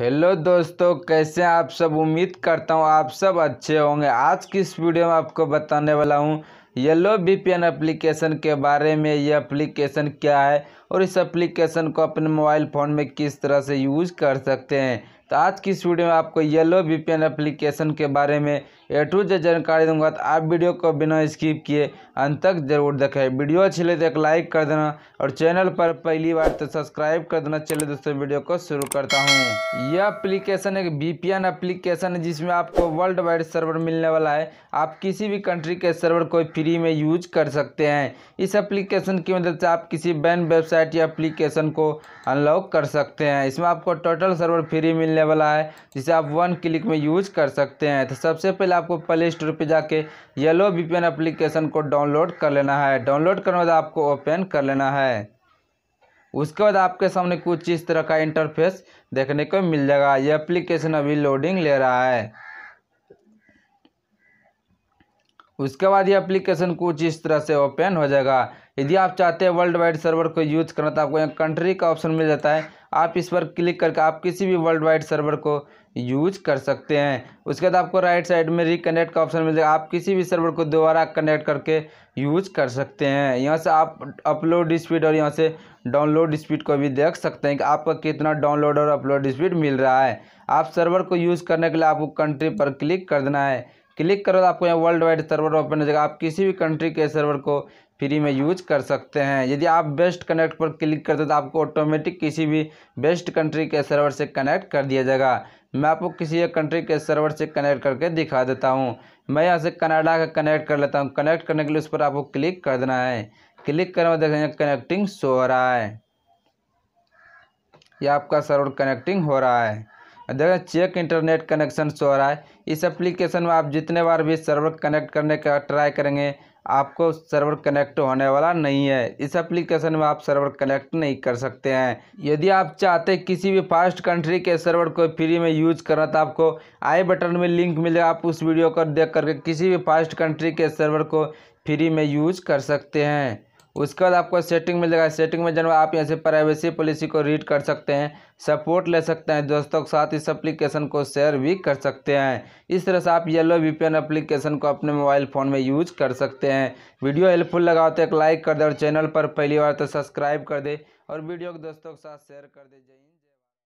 hello दोस्तों कैसे हैं आप सब उम्मीद करता हूं आप सब अच्छे होंगे आज की इस वीडियो में आपको बताने वाला हूं येलो बीपीएन एप्लीकेशन के बारे में ये एप्लीकेशन क्या है और इस एप्लीकेशन को अपने मोबाइल फ़ोन में किस तरह से यूज़ कर सकते हैं तो आज की इस वीडियो में आपको येलो वीपीएन एप्लीकेशन के बारे में ए टू जे जानकारी दूंगा तो आप वीडियो को बिना स्किप किए अंत तक जरूर देखें वीडियो अच्छी लगे तो एक लाइक कर देना और चैनल पर पहली बार तो सब्सक्राइब कर देना चलिए दोस्तों वीडियो को शुरू करता हूँ यह एप्लीकेशन एक वीपीएन एप्लीकेशन है जिसमें आपको वर्ल्ड वाइड सर्वर मिलने वाला है आप किसी भी कंट्री के सर्वर को फ्री में यूज कर सकते हैं इस एप्लीकेशन की मदद से आप किसी बैन वेबसाइट या एप्लीकेशन को अनलॉक कर सकते हैं इसमें आपको टोटल सर्वर फ्री मिलने लेवल आया है जिसे आप वन क्लिक में यूज कर सकते हैं तो सबसे पहले आपको प्ले स्टोर पर जाके येलो वीपीएन एप्लीकेशन को डाउनलोड कर लेना है डाउनलोड करने बाद आपको ओपन कर लेना है उसके बाद आपके सामने कुछ इस तरह का इंटरफेस देखने को मिल जाएगा ये एप्लीकेशन अभी लोडिंग ले रहा है उसके बाद ये एप्लीकेशन कुछ इस तरह से ओपन हो जाएगा यदि आप चाहते हैं वर्ल्ड वाइड सर्वर को यूज करना तो आपको यहाँ कंट्री का ऑप्शन मिल जाता है आप इस पर क्लिक करके आप किसी भी वर्ल्ड वाइड सर्वर को यूज कर सकते हैं उसके बाद आपको राइट साइड में रिकनेक्ट का ऑप्शन मिल जाएगा आप किसी भी सर्वर को दोबारा कनेक्ट करके यूज कर सकते हैं यहाँ से आप अपलोड स्पीड और यहाँ से डाउनलोड स्पीड को भी देख सकते हैं कि आपका कितना डाउनलोड और अपलोड स्पीड मिल रहा है आप सर्वर को यूज़ करने के लिए आपको कंट्री पर क्लिक कर देना है क्लिक करो तो आपको यहाँ वर्ल्ड वाइड सर्वर ओपन हो जाएगा आप किसी भी कंट्री के सर्वर को फ्री में यूज कर सकते हैं यदि आप बेस्ट कनेक्ट पर क्लिक करते हैं तो आपको ऑटोमेटिक किसी भी बेस्ट कंट्री के सर्वर से कनेक्ट कर दिया जाएगा मैं आपको किसी एक कंट्री के सर्वर से कनेक्ट करके दिखा देता हूँ मैं यहाँ से कनाडा का कनेक्ट कर लेता हूँ कनेक्ट करने के लिए उस पर आपको क्लिक कर देना है क्लिक करने में देखेंगे कनेक्टिंग शो हो रहा है यह आपका सर्वर कनेक्टिंग हो रहा है देखें चेक इंटरनेट कनेक्शन शो हो रहा है इस एप्लीकेशन में आप जितने बार भी सर्वर कनेक्ट करने का ट्राई करेंगे आपको सर्वर कनेक्ट होने वाला नहीं है इस एप्लीकेशन में आप सर्वर कनेक्ट नहीं कर सकते हैं यदि आप चाहते किसी भी फास्ट कंट्री के सर्वर को फ्री में यूज करना तो आपको आई बटन में लिंक मिलेगा आप उस वीडियो को कर देख करके किसी भी फास्ट कंट्री के सर्वर को फ्री में यूज कर सकते हैं उसके बाद आपको सेटिंग मिल जाएगा सेटिंग में जनवा आप यहाँ से प्राइवेसी पॉलिसी को रीड कर सकते हैं सपोर्ट ले सकते हैं दोस्तों के साथ इस एप्लीकेशन को शेयर भी कर सकते हैं इस तरह से आप येलो वी एप्लीकेशन को अपने मोबाइल फ़ोन में यूज कर सकते हैं वीडियो हेल्पफुल लगा तो एक लाइक कर दे और चैनल पर पहली बार तो सब्सक्राइब कर दे और वीडियो को दोस्तों के साथ शेयर कर दे जय